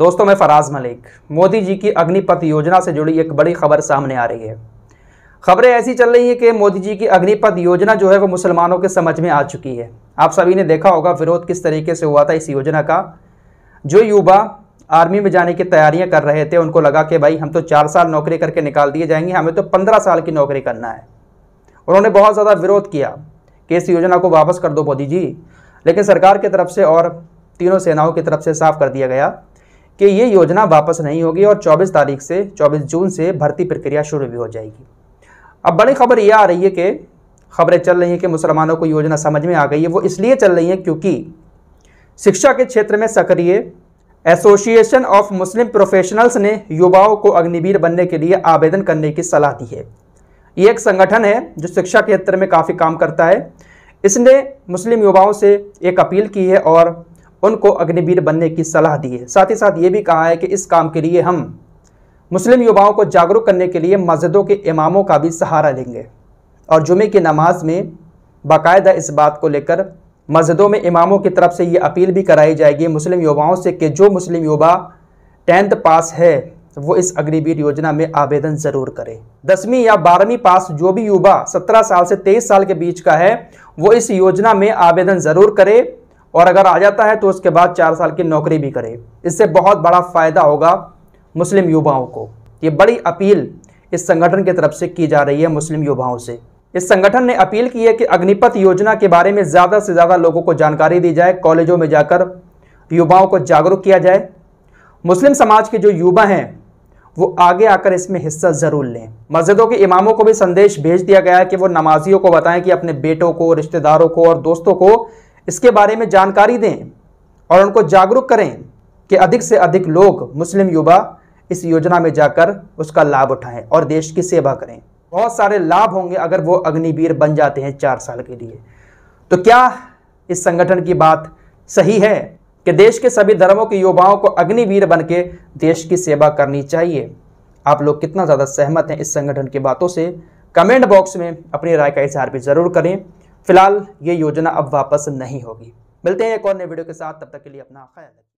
दोस्तों मैं फराज मलिक मोदी जी की अग्निपथ योजना से जुड़ी एक बड़ी खबर सामने आ रही है खबरें ऐसी चल रही हैं कि मोदी जी की अग्निपथ योजना जो है वो मुसलमानों के समझ में आ चुकी है आप सभी ने देखा होगा विरोध किस तरीके से हुआ था इस योजना का जो युवा आर्मी में जाने की तैयारियां कर रहे थे उनको लगा कि भाई हम तो चार साल नौकरी करके निकाल दिए जाएंगे हमें तो पंद्रह साल की नौकरी करना है उन्होंने बहुत ज़्यादा विरोध किया कि इस योजना को वापस कर दो मोदी जी लेकिन सरकार की तरफ से और तीनों सेनाओं की तरफ से साफ कर दिया गया कि ये योजना वापस नहीं होगी और 24 तारीख से 24 जून से भर्ती प्रक्रिया शुरू भी हो जाएगी अब बड़ी खबर यह आ रही है कि खबरें चल रही हैं कि मुसलमानों को योजना समझ में आ गई है वो इसलिए चल रही हैं क्योंकि शिक्षा के क्षेत्र में सक्रिय एसोसिएशन ऑफ मुस्लिम प्रोफेशनल्स ने युवाओं को अग्निवीर बनने के लिए आवेदन करने की सलाह दी है ये एक संगठन है जो शिक्षा के क्षेत्र में काफ़ी काम करता है इसने मुस्लिम युवाओं से एक अपील की है और उनको अग्निवीर बनने की सलाह दी है साथ ही साथ ये भी कहा है कि इस काम के लिए हम मुस्लिम युवाओं को जागरूक करने के लिए मस्जिदों के इमामों का भी सहारा लेंगे और जुमे की नमाज में बाकायदा इस बात को लेकर मस्जिदों में इमामों की तरफ से ये अपील भी कराई जाएगी मुस्लिम युवाओं से कि जो मुस्लिम युवा टेंथ पास है वो इस अग्निवीर योजना में आवेदन ज़रूर करें दसवीं या बारहवीं पास जो भी युवा सत्रह साल से तेईस साल के बीच का है वो इस योजना में आवेदन ज़रूर करे और अगर आ जाता है तो उसके बाद चार साल की नौकरी भी करे इससे बहुत बड़ा फ़ायदा होगा मुस्लिम युवाओं को ये बड़ी अपील इस संगठन की तरफ से की जा रही है मुस्लिम युवाओं से इस संगठन ने अपील की है कि अग्निपथ योजना के बारे में ज़्यादा से ज़्यादा लोगों को जानकारी दी जाए कॉलेजों में जाकर युवाओं को जागरूक किया जाए मुस्लिम समाज के जो युवा हैं वो आगे आकर इसमें हिस्सा ज़रूर लें मस्जिदों के इमामों को भी संदेश भेज दिया गया है कि वो नमाजियों को बताएं कि अपने बेटों को रिश्तेदारों को और दोस्तों को इसके बारे में जानकारी दें और उनको जागरूक करें कि अधिक से अधिक लोग मुस्लिम युवा इस योजना में जाकर उसका लाभ उठाएं और देश की सेवा करें बहुत सारे लाभ होंगे अगर वो अग्निवीर बन जाते हैं चार साल के लिए तो क्या इस संगठन की बात सही है कि देश के सभी धर्मों के युवाओं को अग्निवीर बन के देश की सेवा करनी चाहिए आप लोग कितना ज़्यादा सहमत हैं इस संगठन की बातों से कमेंट बॉक्स में अपनी राय का इजहार भी ज़रूर करें फिलहाल ये योजना अब वापस नहीं होगी मिलते हैं एक और नए वीडियो के साथ तब तक के लिए अपना ख्याल रखें